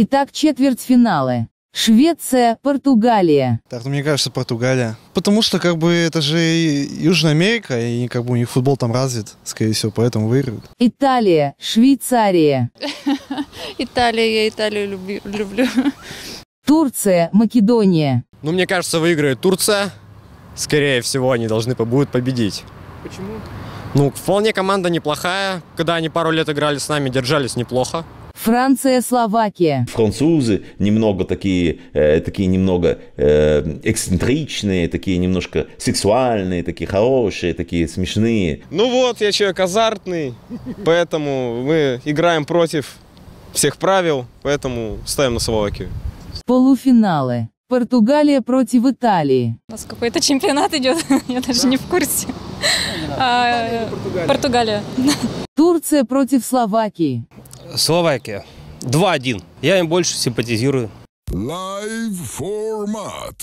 Итак, четвертьфиналы. Швеция, Португалия. Так, ну, мне кажется, Португалия. Потому что, как бы, это же Южная Америка, и как бы у них футбол там развит, скорее всего, поэтому выиграют. Италия, Швейцария. Италия, я Италию люблю. Турция, Македония. Ну, мне кажется, выиграет Турция. Скорее всего, они должны будут победить. Почему? Ну, вполне команда неплохая. Когда они пару лет играли с нами, держались неплохо. Франция, Словакия. Французы немного такие, э, такие немного э, эксцентричные, такие немножко сексуальные, такие хорошие, такие смешные. Ну вот, я человек азартный, поэтому мы играем против всех правил, поэтому ставим на Словакию. Полуфиналы. Португалия против Италии. У нас какой-то чемпионат идет, я даже да. не в курсе. А, Португалия. Португалия. Турция против Словакии. Словакия. 2-1. Я им больше симпатизирую. Live format.